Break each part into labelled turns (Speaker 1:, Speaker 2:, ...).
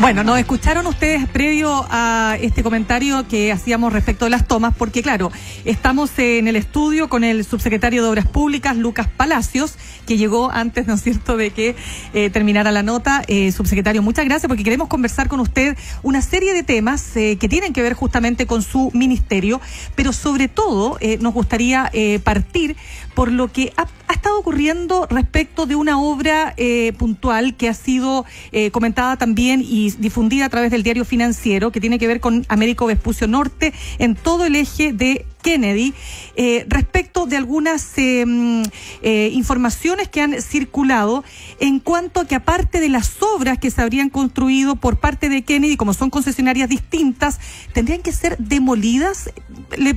Speaker 1: Bueno, nos escucharon ustedes previo a este comentario que hacíamos respecto de las tomas, porque claro, estamos en el estudio con el subsecretario de Obras Públicas, Lucas Palacios, que llegó antes, ¿no es cierto?, de que eh, terminara la nota. Eh, subsecretario, muchas gracias, porque queremos conversar con usted una serie de temas eh, que tienen que ver justamente con su ministerio, pero sobre todo nos gustaría partir por lo que ha, ha, estado ocurriendo respecto de una obra puntual que ha sido comentada también y difundida a través del diario financiero que tiene que ver con Américo Vespucio Norte en todo el eje de Kennedy eh, respecto de algunas eh, mm, eh, informaciones que han circulado en cuanto a que aparte de las obras que se habrían construido por parte de Kennedy, como son concesionarias distintas, tendrían que ser demolidas.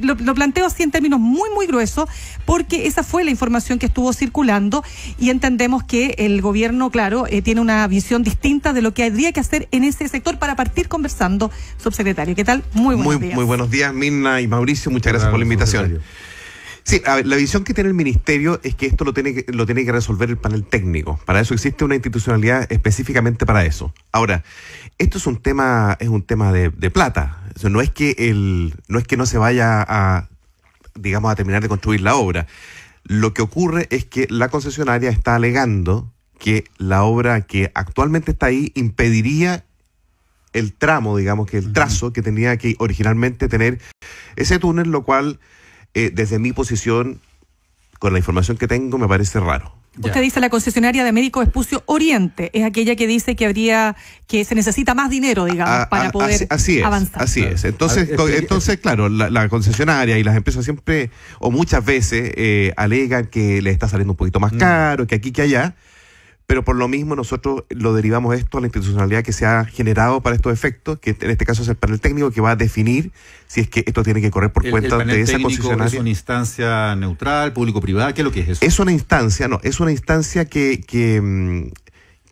Speaker 1: lo, planteo así en términos muy, muy gruesos, porque esa fue la información que estuvo circulando y entendemos que el gobierno, claro, eh, tiene una visión distinta de lo que habría que hacer en ese sector para partir conversando, subsecretario. ¿Qué tal? Muy buenos muy, días. Muy
Speaker 2: buenos días, Mirna y Mauricio. Muchas gracias limitaciones. la invitación. Sí, la visión que tiene el ministerio es que esto lo tiene que, lo tiene que resolver el panel técnico. Para eso existe una institucionalidad específicamente para eso. Ahora, esto es un tema es un tema de, plata. no es que el no es que no se vaya a digamos a terminar de construir la obra. Lo que ocurre es que la concesionaria está alegando que la obra que actualmente está ahí impediría el tramo, digamos, que el trazo que tenía que originalmente tener ese túnel, lo cual, eh, desde mi posición, con la información que tengo, me parece raro. Usted
Speaker 1: dice la concesionaria de Médico Espucio Oriente es aquella que dice que habría que se necesita más dinero, digamos, para poder avanzar. Así es. Entonces, este, entonces
Speaker 2: este. claro, la, concesionaria y las empresas siempre o muchas veces eh, alegan que le está saliendo un poquito más mm. caro, que aquí que allá pero por lo mismo nosotros lo derivamos esto a la institucionalidad que se ha generado para estos efectos, que en este caso es el panel técnico que va a definir si es que esto tiene que correr por cuenta de esa concesionaria. ¿Es una instancia neutral, público-privada? ¿Qué es lo que es eso? Es una instancia, no, es una instancia que, que mm,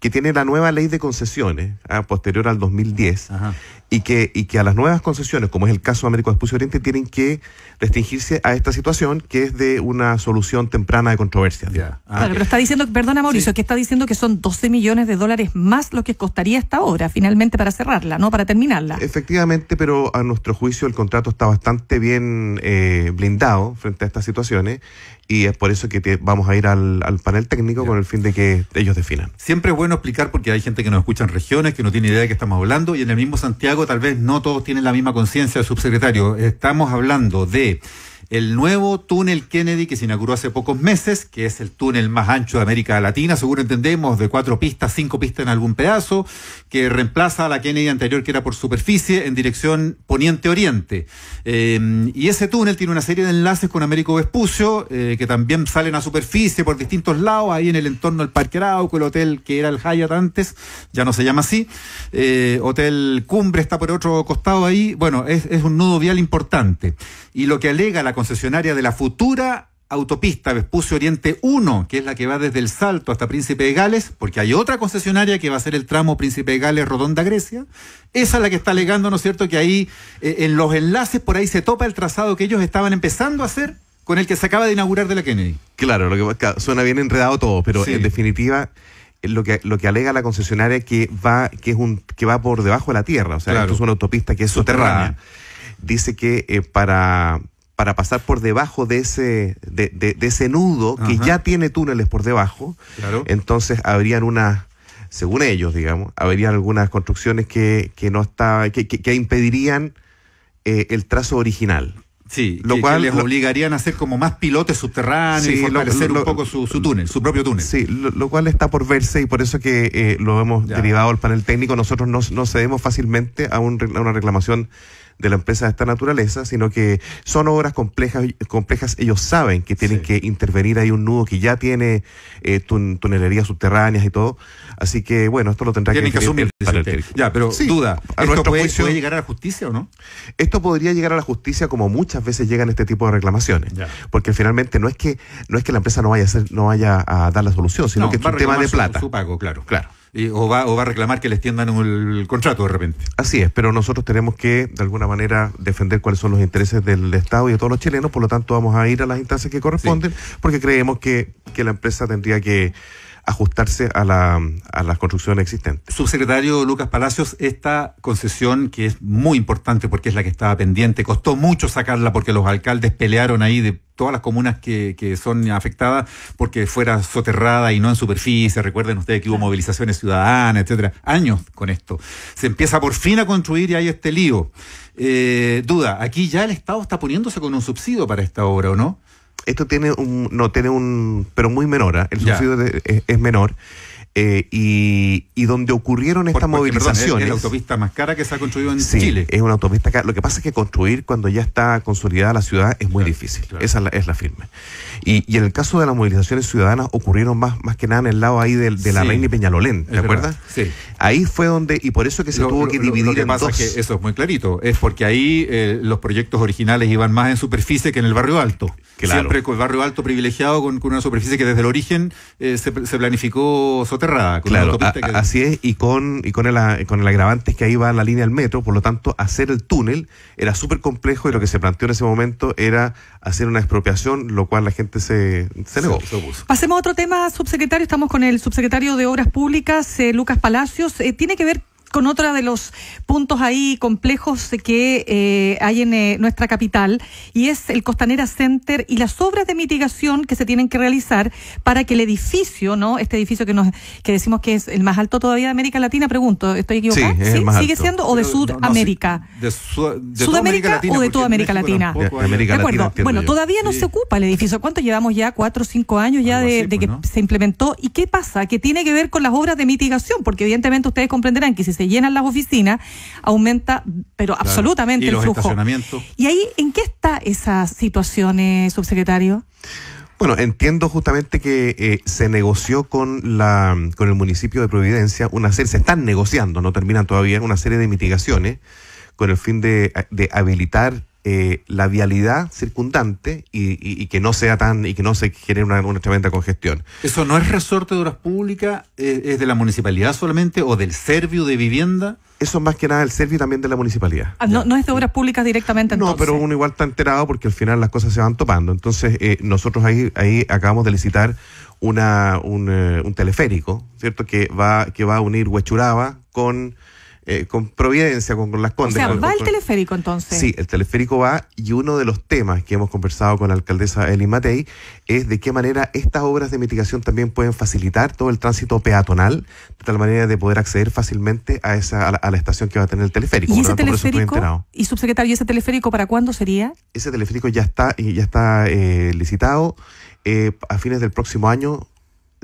Speaker 2: tiene la nueva ley de concesiones, ah, posterior al 2010, Ajá y que, y que a las nuevas concesiones, como es el caso de Américo Espucio Oriente, tienen que restringirse a esta situación que es de una solución temprana de controversia. claro, ah, pero
Speaker 1: está diciendo, perdona Mauricio, que está diciendo que son 12 millones de dólares más lo que costaría esta obra finalmente para cerrarla, no para terminarla.
Speaker 2: Efectivamente, pero a nuestro juicio el contrato está bastante bien eh, blindado frente a estas situaciones y es por eso que vamos a ir al, panel técnico con el fin de que ellos definan. Siempre es bueno explicar porque
Speaker 3: hay gente que nos escucha en regiones que no tiene idea de qué estamos hablando y en el mismo Santiago tal vez no todos tienen la misma conciencia, subsecretario. Estamos hablando de el nuevo túnel Kennedy que se inauguró hace pocos meses, que es el túnel más ancho de América Latina, seguro entendemos, de cuatro pistas, cinco pistas en algún pedazo, que reemplaza a la Kennedy anterior que era por superficie en dirección poniente-oriente. Eh, y ese túnel tiene una serie de enlaces con Américo Vespucio, eh, que también salen a superficie por distintos lados, ahí en el entorno del Parque Arauco, el hotel que era el Hyatt antes, ya no se llama así, eh, Hotel Cumbre está por otro costado ahí, bueno, es, es un nudo vial importante. Y lo que alega la concesionaria de la futura autopista Vespucio Oriente 1, que es la que va desde El Salto hasta Príncipe de Gales, porque hay otra concesionaria que va a ser el tramo Príncipe de Gales Rodonda Grecia. Esa es la que está alegando, ¿no es cierto?, que ahí eh, en los enlaces por ahí se topa el trazado
Speaker 2: que ellos estaban empezando a hacer con el que se acaba de inaugurar de la Kennedy. Claro, lo que suena bien enredado todo, pero en definitiva eh, lo que, lo que alega la concesionaria que va, que es un, que va por debajo de la tierra, o sea, es una autopista que es soterrada. Dice que eh, para para pasar por debajo de ese, de, de, ese nudo que ya tiene túneles por debajo. Entonces habrían unas, según ellos, digamos, habrían algunas construcciones que, que no está, que, que, impedirían eh, el trazo original.
Speaker 3: Sí, lo que, cual les obligarían a hacer como más pilotes subterráneos y fortalecer un poco
Speaker 2: su, túnel, su propio túnel. Sí, lo, cual está por verse y por eso que eh, lo hemos derivado al panel técnico. Nosotros no, cedemos fácilmente a, a una reclamación de la empresa de esta naturaleza, sino que son obras complejas, complejas ellos saben que tienen que intervenir hay un nudo que ya tiene eh, tunelerías subterráneas y todo, así que bueno, esto lo tendrá que, asumir.
Speaker 3: ya, pero sin duda, ¿esto puede,
Speaker 2: llegar a la justicia o no? Esto podría llegar a la justicia como muchas veces llegan este tipo de reclamaciones, porque finalmente no es que no es que la empresa no vaya a no vaya a dar la solución, sino que es un tema de plata. pago, claro. Claro o, va, va a reclamar que le extiendan el, contrato de repente. Así es, pero nosotros tenemos que de alguna manera defender cuáles son los intereses del Estado y de todos los chilenos, por lo tanto vamos a ir a las instancias que corresponden porque creemos que, que la empresa tendría que ajustarse a, la, a las construcciones existentes.
Speaker 3: Subsecretario Lucas Palacios, esta concesión que es muy importante porque es la que estaba pendiente, costó mucho sacarla porque los alcaldes pelearon ahí de todas las comunas que, que, son afectadas porque fuera soterrada y no en superficie. Recuerden ustedes que hubo movilizaciones ciudadanas, etcétera. Años con esto. Se empieza por fin a construir y hay este lío. Eh, duda, aquí ya el Estado está poniéndose
Speaker 2: con un subsidio para esta obra, ¿o no? esto tiene un, no tiene un, pero muy menor, ¿ah? el sufrido es, es menor. Eh, y, donde ocurrieron estas movilizaciones. es, la autopista más
Speaker 3: cara que se ha construido en Chile.
Speaker 2: Es una autopista cara. Lo que pasa es que construir cuando ya está consolidada la ciudad es muy difícil. Esa es la, es firme. Y, en el caso de las movilizaciones ciudadanas ocurrieron más, más que nada en el lado ahí de, de la Reina y Peñalolén, ¿te acuerdas? Sí. Ahí fue donde, y por eso es que se tuvo que dividir en eso
Speaker 3: es muy clarito, es porque ahí eh, los proyectos originales iban más en superficie
Speaker 2: que en el barrio alto.
Speaker 3: Siempre con el barrio alto privilegiado con, una superficie que desde el origen eh, se, se planificó claro,
Speaker 2: así es, y con, y con el, con el agravante es que ahí va la línea del metro, por lo tanto, hacer el túnel era súper complejo y lo que se planteó en ese momento era hacer una expropiación, lo cual la gente se, se negó.
Speaker 1: Pasemos a otro tema, subsecretario. Estamos con el subsecretario de Obras Públicas, eh, Lucas Palacios. Eh, tiene que ver con otro de los puntos ahí complejos que eh, hay en eh, nuestra capital y es el Costanera Center y las obras de mitigación que se tienen que realizar para que el edificio, ¿no? Este edificio que nos que decimos que es el más alto todavía de América Latina, pregunto, ¿estoy equivocado. ¿Sigue siendo o de Sudamérica?
Speaker 3: de, Sudamérica o de toda América Latina. De
Speaker 1: América Latina. Bueno, todavía no se ocupa el edificio. ¿Cuánto llevamos ya? Cuatro o cinco años ya de, que se implementó. ¿Y qué pasa? ¿Qué tiene que ver con las obras de mitigación, porque evidentemente ustedes comprenderán que si se llenan las oficinas, aumenta, pero absolutamente el flujo. ¿Y ahí en qué está esa situación, eh, subsecretario?
Speaker 2: Bueno, entiendo justamente que eh, se negoció con la con el municipio de Providencia una serie, se están negociando, no terminan todavía, una serie de mitigaciones con el fin de, de habilitar eh, la vialidad circundante y, que no sea tan y que no se genere una, una tremenda congestión.
Speaker 3: ¿Eso no es resorte de obras públicas? Eh, ¿Es de la
Speaker 2: municipalidad solamente o del servicio de vivienda? Eso es más que nada el servicio también de la municipalidad.
Speaker 1: Ah, no, no, es de obras públicas directamente entonces. No, pero
Speaker 2: uno igual está enterado porque al final las cosas se van topando. Entonces, eh, nosotros ahí, ahí acabamos de licitar una, un, teleférico, ¿cierto? Que va, que va a unir Huechuraba con eh, con Providencia, con, las Condes. O sea, ¿va el
Speaker 1: teleférico entonces? Sí,
Speaker 2: el teleférico va y uno de los temas que hemos conversado con la alcaldesa Eli Matei es de qué manera estas obras de mitigación también pueden facilitar todo el tránsito peatonal, de tal manera de poder acceder fácilmente a esa a la, estación que va a tener el teleférico. ¿Y ese teleférico?
Speaker 1: Y subsecretario, ¿y ese teleférico para cuándo sería?
Speaker 2: Ese teleférico ya está, eh, ya está eh, licitado. a fines del próximo año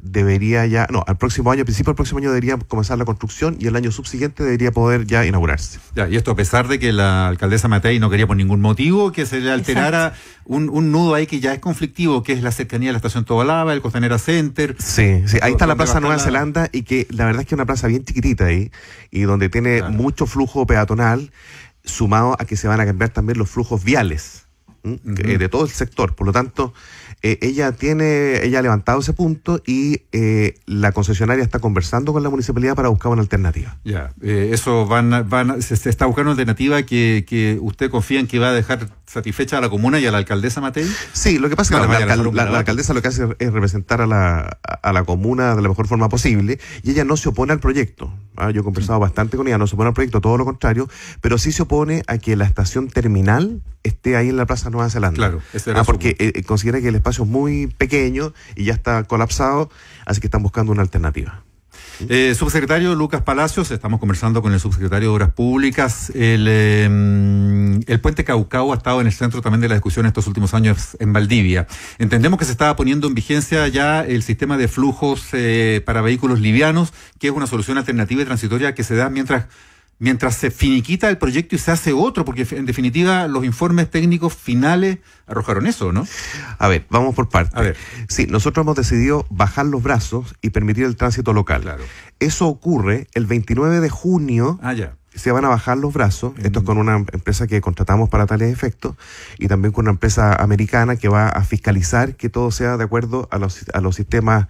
Speaker 2: debería ya, no, al próximo año, al principio del próximo año debería comenzar la construcción y el año subsiguiente debería poder ya inaugurarse.
Speaker 3: Ya, y esto a pesar de que la alcaldesa Matei no quería por ningún motivo que se le alterara un, nudo ahí que ya es conflictivo, que es la cercanía de la estación Tobalaba, el Costanera Center.
Speaker 2: Sí, ahí está la Plaza Nueva Zelanda y que la verdad es que es una plaza bien chiquitita ahí y donde tiene mucho flujo peatonal sumado a que se van a cambiar también los flujos viales. Eh, de todo el sector. Por lo tanto, eh, ella tiene, ella ha levantado ese punto y eh, la concesionaria está conversando con la municipalidad para buscar una alternativa.
Speaker 3: Ya, eh, eso van, van, se, está buscando una alternativa que, que usted confía en que va a dejar satisfecha a la comuna y a la alcaldesa Matei? Sí, lo que pasa es que la,
Speaker 2: alcaldesa lo que hace es representar a la, comuna de la mejor forma posible y ella no se opone al proyecto. ¿ah? Yo he conversado mm. bastante con ella, no se opone al proyecto, todo lo contrario, pero sí se opone a que la estación terminal esté ahí en la Plaza Nueva Zelanda. Claro, ¿Ah? porque eh, considera que el espacio es muy pequeño y ya está colapsado, así que están buscando una alternativa. Eh, subsecretario Lucas Palacios, estamos conversando con el
Speaker 3: subsecretario de Obras Públicas. El, em, puente Caucao ha estado en el centro también de la discusión estos últimos años en Valdivia. Entendemos que se estaba poniendo en vigencia ya el sistema de flujos eh, para vehículos livianos, que es una solución alternativa y transitoria que se da mientras mientras se finiquita el proyecto y se hace otro, porque en definitiva los informes técnicos finales
Speaker 2: arrojaron eso, ¿no? A ver, vamos por partes. Sí, nosotros hemos decidido bajar los brazos y permitir el tránsito local. Eso ocurre el 29 de junio. Ah, ya se van a bajar los brazos. Esto es mm. con una empresa que contratamos para tales efectos y también con una empresa americana que va a fiscalizar que todo sea de acuerdo a los, a los sistemas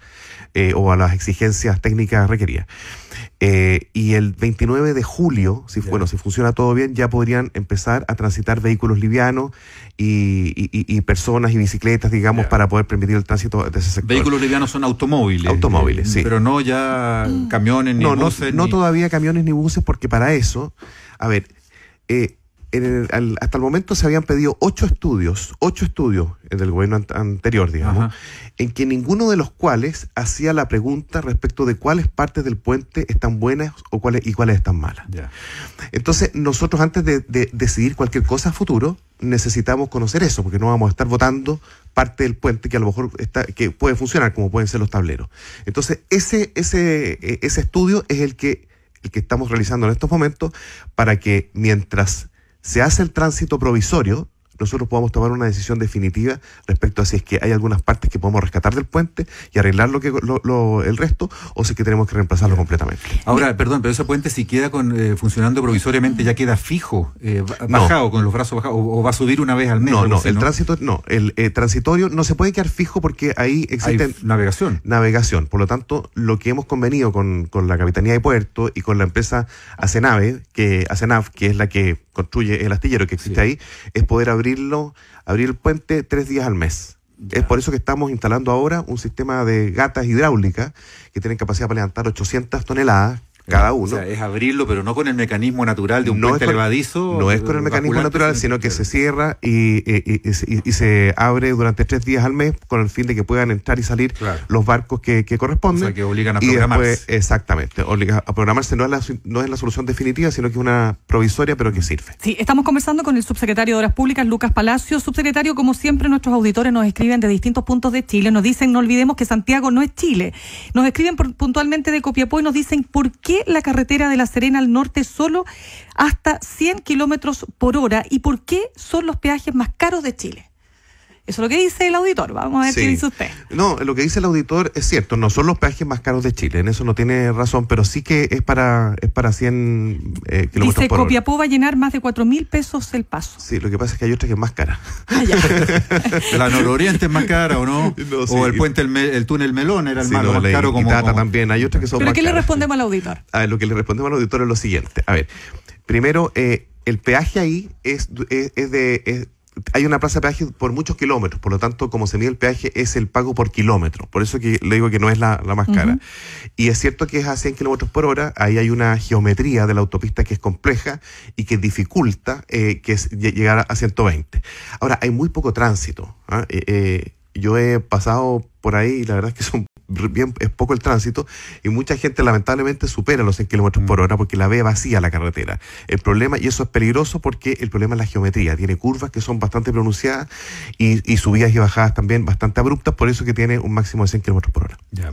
Speaker 2: eh, o a las exigencias técnicas requeridas. Eh, y el 29 de julio, si, bueno, si funciona todo bien, ya podrían empezar a transitar vehículos livianos y, personas y bicicletas, digamos, para poder permitir el tránsito de ese sector.
Speaker 3: Vehículos livianos son automóviles. Automóviles, eh, sí. Pero no ya camiones ni no, buses. No, no
Speaker 2: todavía camiones ni buses, porque para eso, a ver, eh, hasta el momento se habían pedido ocho estudios, ocho estudios eh, del gobierno anterior, digamos, en que ninguno de los cuales hacía la pregunta respecto de cuáles partes del puente están buenas o cuáles, y cuáles están malas. Entonces, nosotros antes de, decidir cualquier cosa a futuro, necesitamos conocer eso, porque no vamos a estar votando parte del puente que a lo mejor está, que puede funcionar, como pueden ser los tableros. Entonces, ese, ese, e, estudio es el que, el que estamos realizando en estos momentos para que mientras se hace el tránsito provisorio nosotros podamos tomar una decisión definitiva respecto a si es que hay algunas partes que podemos rescatar del puente y arreglar lo que, el resto, o si es que tenemos que reemplazarlo completamente.
Speaker 3: Ahora, perdón, pero ese puente si queda con, eh, funcionando provisoriamente ya queda fijo, eh, bajado, con los brazos bajados, o, va a subir una vez al mes. No, no, el tránsito,
Speaker 2: no, el eh, transitorio no se puede quedar fijo porque ahí existe navegación. Navegación. Por lo tanto, lo que hemos convenido con, la Capitanía de Puerto y con la empresa Acenave, que, Acenav, que es la que construye el astillero que existe ahí, es poder abrir abrir el puente tres días al mes. Es por eso que estamos instalando ahora un sistema de gatas hidráulicas que tienen capacidad para levantar 800 toneladas, cada uno. O sea, es abrirlo, pero no con el mecanismo natural de un no No es con el mecanismo natural, sino que se cierra y, eh, y, y, se abre durante tres días al mes con el fin de que puedan entrar y salir los barcos que, corresponden. O sea, que obligan a programarse. exactamente, obligan a programarse. No es, la, no es la solución definitiva, sino que es una provisoria, pero que sirve.
Speaker 1: Sí, estamos conversando con el subsecretario de Obras Públicas, Lucas Palacio. Subsecretario, como siempre, nuestros auditores nos escriben de distintos puntos de Chile. Nos dicen, no olvidemos que Santiago no es Chile. Nos escriben puntualmente de Copiapó y nos dicen, ¿por qué la carretera de La Serena al norte solo hasta 100 kilómetros por hora y por qué son los peajes más caros de Chile? Eso es lo que dice el auditor. Vamos a ver qué dice usted.
Speaker 2: No, lo que dice el auditor es cierto. No son los peajes más caros de Chile. En eso no tiene razón, pero sí que es para es para 100 eh, kilómetros dice, Copiapó
Speaker 1: va a llenar más de 4 mil pesos el paso.
Speaker 2: Sí, lo que pasa es que hay otra que es más cara. Ah,
Speaker 3: la nororiente es más cara, ¿o no? O el puente, el, túnel Melón era el más,
Speaker 2: caro. Como, también. Hay que son ¿Pero qué le
Speaker 1: respondemos al auditor?
Speaker 2: A ah, lo que le respondemos al auditor es lo siguiente. A ver, primero, eh, el peaje ahí es, es, de hay una plaza de peaje por muchos kilómetros, por lo tanto, como se mide el peaje, es el pago por kilómetro. Por eso que le digo que no es la, la más cara. Y es cierto que es a 100 kilómetros por hora, ahí hay una geometría de la autopista que es compleja y que dificulta eh, que es llegar a 120. Ahora, hay muy poco tránsito. ¿ah? Eh, eh, yo he pasado por ahí y la verdad es que son bien, es poco el tránsito y mucha gente lamentablemente supera los 100 kilómetros por mm. hora porque la ve vacía la carretera. El problema, y eso es peligroso porque el problema es la geometría, tiene curvas que son bastante pronunciadas y, y subidas y bajadas también bastante abruptas, por eso que tiene un máximo de 100 kilómetros por hora.
Speaker 3: Ya.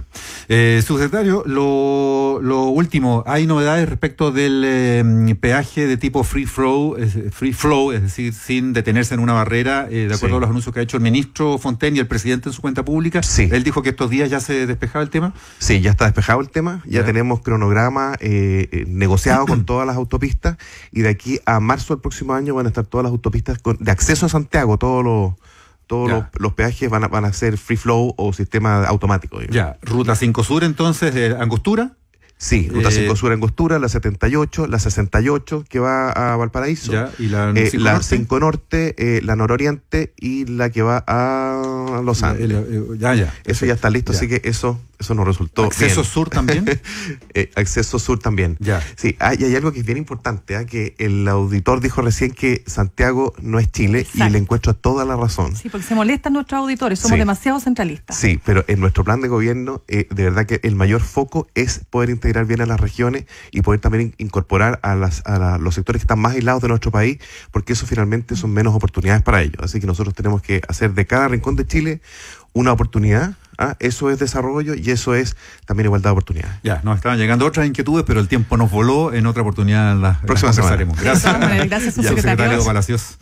Speaker 3: Eh, subsecretario, lo, lo, último, hay novedades respecto del eh, peaje de tipo free flow, free flow, es decir, sin detenerse en una barrera, eh, de acuerdo a los anuncios que ha hecho el ministro Fontaine y el presidente en su cuenta pública. Sí. Él dijo que estos días ya se despejado el tema?
Speaker 2: Sí, ya está despejado el tema, ya, tenemos cronograma eh, eh, negociado con todas las autopistas y de aquí a marzo del próximo año van a estar todas las autopistas de acceso a Santiago, todos los todos los, peajes van a, van a ser free flow o sistema automático.
Speaker 3: Ya, Ruta
Speaker 2: 5 Sur entonces, de eh, Angostura. Sí, Ruta 5 eh, Sur Angostura, la 78, la 68 que va a Valparaíso, ya, y la, 5 eh, Norte, eh, la Nororiente y la que va a Los Ángeles Ya, ya, eso ya está listo, así que eso, eso nos resultó. ¿Acceso Sur también? acceso Sur también. Ya. Sí, hay, hay algo que es bien importante, ¿ah? que el auditor dijo recién que Santiago no es Chile y le encuentro toda la razón. Sí,
Speaker 1: porque se molestan nuestros auditores, somos demasiado centralistas.
Speaker 2: Sí, pero en nuestro plan de gobierno, de verdad que el mayor foco es poder intervenir integrar bien a las regiones y poder también incorporar a, las, a los sectores que están más aislados de nuestro país, porque eso finalmente son menos oportunidades para ellos. Así que nosotros tenemos que hacer de cada rincón de Chile una oportunidad. ¿ah? Eso es desarrollo y eso es también igualdad de oportunidades.
Speaker 3: Ya, nos estaban llegando otras inquietudes, pero el tiempo nos voló. En otra oportunidad las, Próxima las Gracias. Gracias,